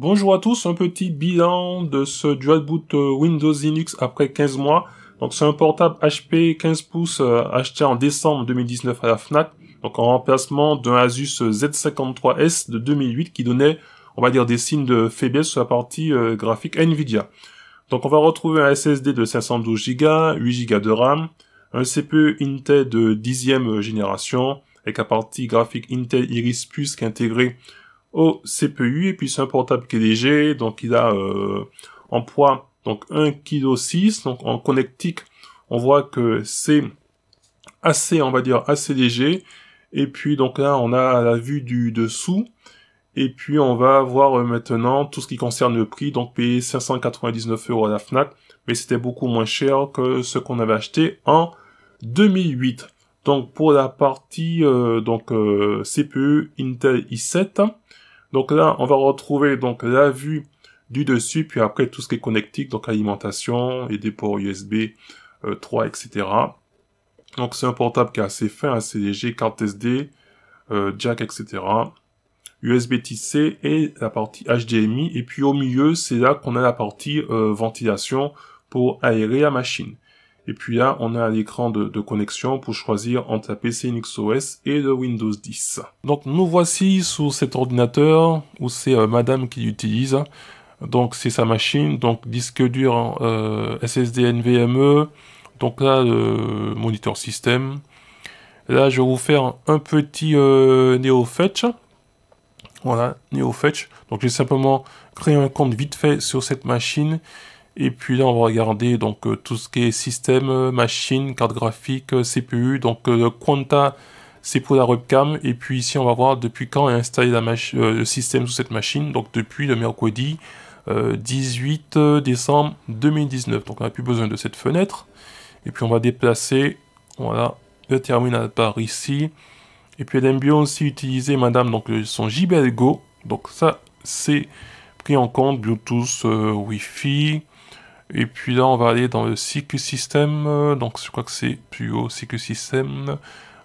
Bonjour à tous, un petit bilan de ce dual boot euh, Windows Linux après 15 mois. Donc c'est un portable HP 15 pouces euh, acheté en décembre 2019 à la FNAC, donc en remplacement d'un Asus Z53S de 2008 qui donnait, on va dire, des signes de faiblesse sur la partie euh, graphique Nvidia. Donc on va retrouver un SSD de 512 Go, 8 Go de RAM, un CPU e Intel de 10e génération, avec la partie graphique Intel Iris Plus qui est intégrée au CPU et puis c'est un portable qui est léger donc il a euh, en poids donc 1 kg 6 donc en connectique on voit que c'est assez on va dire assez léger et puis donc là on a la vue du dessous et puis on va voir euh, maintenant tout ce qui concerne le prix donc payer 599 euros à la Fnac mais c'était beaucoup moins cher que ce qu'on avait acheté en 2008 donc pour la partie euh, CPU euh, e Intel i7, donc là on va retrouver donc la vue du dessus, puis après tout ce qui est connectique, donc alimentation et des ports USB 3, etc. Donc c'est un portable qui est assez fin, assez léger, carte SD, euh, jack, etc. USB TC C et la partie HDMI. Et puis au milieu, c'est là qu'on a la partie ventilation pour aérer la machine. Et puis là, on a un écran de, connexion pour choisir entre la PC Linux OS et le Windows 10. Donc nous voici sur cet ordinateur où c'est euh, Madame qui l'utilise. Donc c'est sa machine, donc disque dur euh, SSD NVMe. Donc là, le moniteur système. Là, je vais vous faire un petit euh, NeoFetch. Voilà, NeoFetch. Donc j'ai simplement créé un compte vite fait sur cette machine et puis là, on va regarder donc euh, tout ce qui est système, euh, machine, carte graphique, euh, CPU, donc Quanta, c'est pour la webcam. Et puis ici, on va voir depuis quand est installé la le système sur cette machine, donc depuis le mercredi 18 décembre 2019. Donc on n'a plus besoin de cette fenêtre. Et puis on va déplacer, voilà, le terminal par ici. Et puis elle aime bien aussi utiliser, madame, donc son JBL Go. Donc ça, c'est pris en compte, Bluetooth, Wi-Fi, et puis là, on va aller dans le CQ System, euh, Donc, je crois que c'est plus haut, CQ System,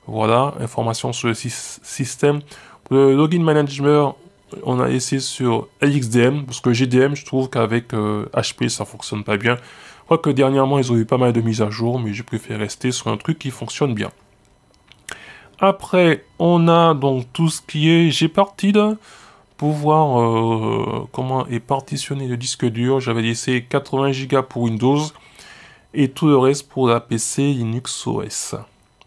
Voilà, information sur le système. le login manager, on a essayé sur LXDM, parce que GDM, je trouve qu'avec HP, euh, ça fonctionne pas bien. Je crois que dernièrement, ils ont eu pas mal de mises à jour, mais j'ai préféré rester sur un truc qui fonctionne bien. Après, on a donc tout ce qui est J'ai parti voir euh, comment est partitionné le disque dur. J'avais laissé 80 Go pour Windows et tout le reste pour la PC Linux OS.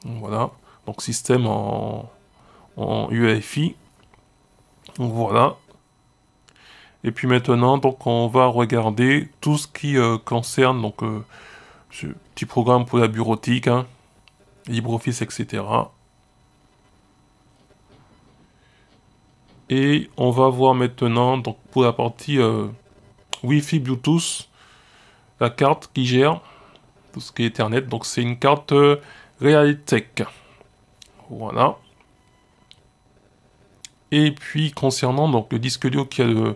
Voilà, donc système en, en UEFI. Voilà. Et puis maintenant, donc on va regarder tout ce qui euh, concerne donc euh, ce petit programme pour la bureautique, hein, LibreOffice, etc. Et on va voir maintenant, donc pour la partie euh, Wi-Fi Bluetooth, la carte qui gère tout ce qui est Ethernet. Donc c'est une carte Realtech. Realtek. Voilà. Et puis concernant donc le disque dur qui a le,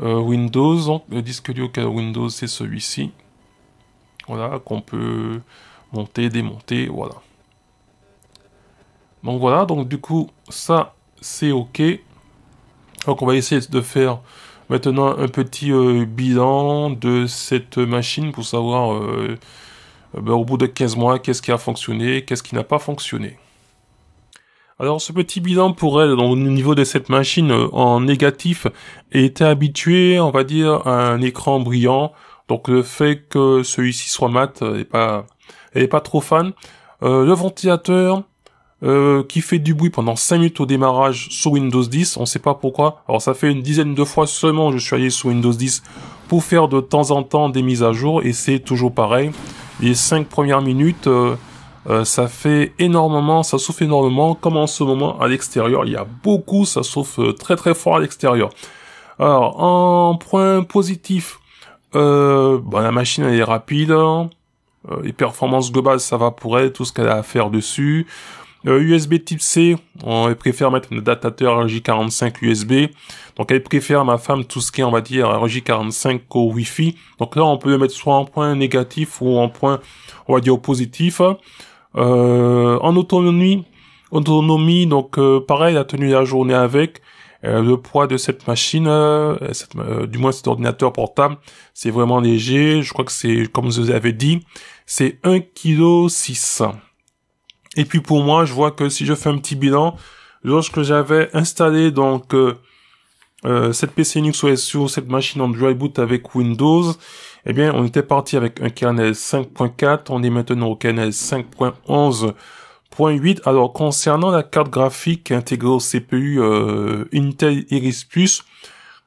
euh, Windows, le disque dur qui a le Windows c'est celui-ci. Voilà, qu'on peut monter, démonter, voilà. Donc voilà, donc du coup ça c'est ok. Donc on va essayer de faire maintenant un petit euh, bilan de cette machine pour savoir euh, euh, ben, au bout de 15 mois qu'est-ce qui a fonctionné, qu'est-ce qui n'a pas fonctionné. Alors ce petit bilan pour elle au niveau de cette machine en négatif était habitué on va dire à un écran brillant donc le fait que celui-ci soit mat elle n'est pas, pas trop fan. le ventilateur euh, qui fait du bruit pendant 5 minutes au démarrage sous Windows 10. On sait pas pourquoi. Alors ça fait une dizaine de fois seulement je suis allé sous Windows 10 pour faire de temps en temps des mises à jour et c'est toujours pareil. Les 5 premières minutes, euh, euh, ça fait énormément, ça souffle énormément. Comme en ce moment à l'extérieur, il y a beaucoup, ça souffle très très fort à l'extérieur. Alors en point positif, bah, la machine elle est rapide. Hein. Les performances globales, ça va pour elle, tout ce qu'elle a à faire dessus. USB euh, type C, on préfère mettre un adaptateur RJ45 USB. Donc elle préfère ma femme tout ce qui est on va dire RJ45 au Wi-Fi. Donc là on peut le mettre soit en point négatif ou en point on va dire positif. Euh, en autonomie, autonomie donc euh, pareil la tenue de la journée avec. le poids de cette machine, du moins cet ordinateur portable, c'est vraiment léger. Je crois que c'est, comme je vous avais dit, c'est 1,6 kg. Et puis pour moi, je vois que si je fais un petit bilan, lorsque j'avais installé donc euh, euh, cette PC Linux OS sur cette machine en dry boot avec Windows, eh bien on était parti avec un kernel 5.4, on est maintenant au kernel 5.11.8. Alors concernant la carte graphique intégrée au CPU euh, Intel Iris Plus,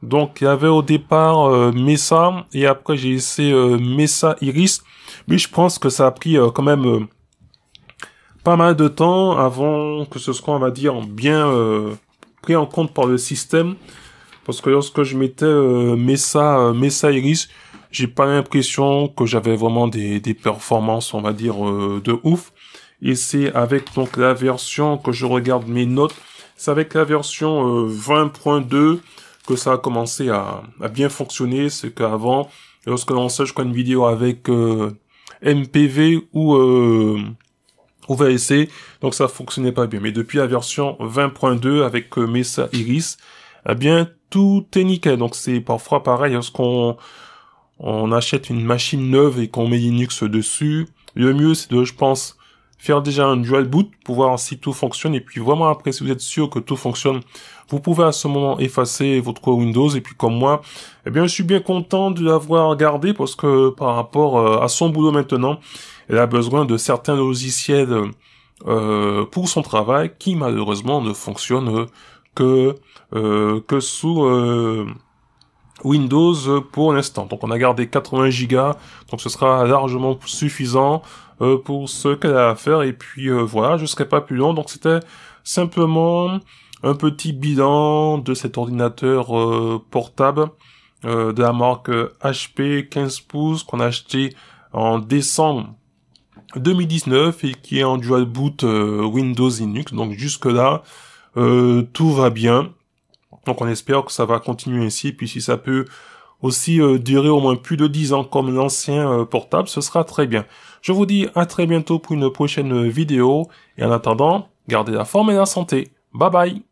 donc il y avait au départ Mesa et après j'ai essayé Mesa Iris, mais je pense que ça a pris quand même pas mal de temps avant que ce soit, on va dire, bien euh, pris en compte par le système. Parce que lorsque je mettais euh, ça mais ça Iris, j'ai pas l'impression que j'avais vraiment des, des, performances, on va dire, euh, de ouf. Et c'est avec donc la version que je regarde mes notes, c'est avec la version 20.2 euh, que ça a commencé à, à bien fonctionner. C'est qu'avant, lorsque l'on sait, je une vidéo avec MPV ou va essayer, donc ça fonctionnait pas bien. Mais depuis la version 20.2 avec euh, Mesa Iris, eh bien tout est nickel. Donc c'est parfois pareil lorsqu'on hein, on achète une machine neuve et qu'on met Linux dessus. Le mieux c'est de, je pense, faire déjà un dual boot pour voir si tout fonctionne et puis vraiment après si vous êtes sûr que tout fonctionne vous pouvez à ce moment effacer votre Windows et puis comme moi eh bien je suis bien content de l'avoir gardé parce que par rapport euh, à son boulot maintenant elle a besoin de certains logiciels euh, pour son travail qui malheureusement ne fonctionnent que euh, que sous Windows pour l'instant. Donc on a gardé 80 Go, donc ce sera largement suffisant euh, pour ce qu'elle a à faire. Et puis euh, voilà, je serai pas plus long. Donc c'était simplement un petit bilan de cet ordinateur euh, portable de la marque HP 15 pouces qu'on a acheté en décembre 2019 et qui est en dual boot Windows Linux. Donc jusque là, tout va bien. Donc on espère que ça va continuer ainsi, puis si ça peut aussi euh, durer au moins plus de 10 ans comme l'ancien euh, portable, ce sera très bien. Je vous dis à très bientôt pour une prochaine euh, vidéo, et en attendant, gardez la forme et la santé. Bye bye